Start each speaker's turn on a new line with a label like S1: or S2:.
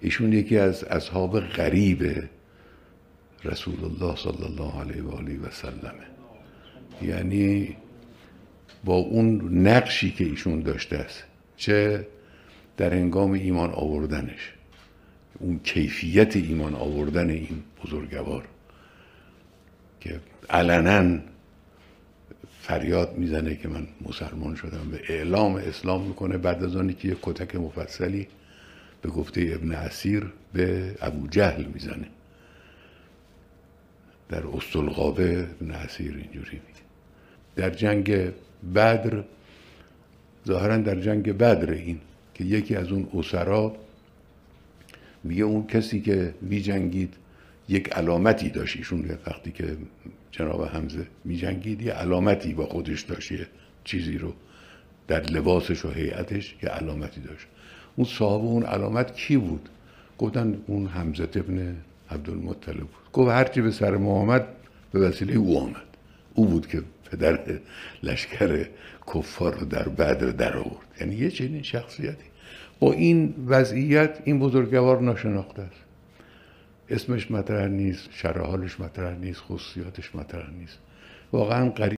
S1: ایشون یکی از اصحاب غریب رسول الله صلی الله علیه و آله و سلم یعنی با اون نقشی که ایشون داشته است چه در هنگام ایمان آوردنش اون کیفیت ایمان آوردن این بزرگوار که علنا فریاد میزنه که من مسلمان شدم و اعلام اسلام میکنه بعد از آنی که یک کتک مفصلی به گفته ابن اسیر به ابو جهل میزنه در استلغابه ابن اسیر اینجوری میگه در جنگ بدر ظاهرا در جنگ بدر این که یکی از اون اسرا میگه اون کسی که جنگید یک علامتی داشت ایشون وقتی که جناب حمزه میجنگید یه علامتی با خودش داشت یه چیزی رو در لباسش و هیئتش یه علامتی داشت اون صاحب اون علامت کی بود گفتن اون حمزه ابن عبدالمطلب بود گفت هرچی به سر ما آمد به وسیله او آمد او بود که پدر لشکر کفار رو در بدر در آورد یعنی یه چنین شخصیتی با این وضعیت این بزرگوار ناشناخته است اسمش مطرح نیست شرح حالش مطرح نیست خصوصیاتش مطرح نیست واقعا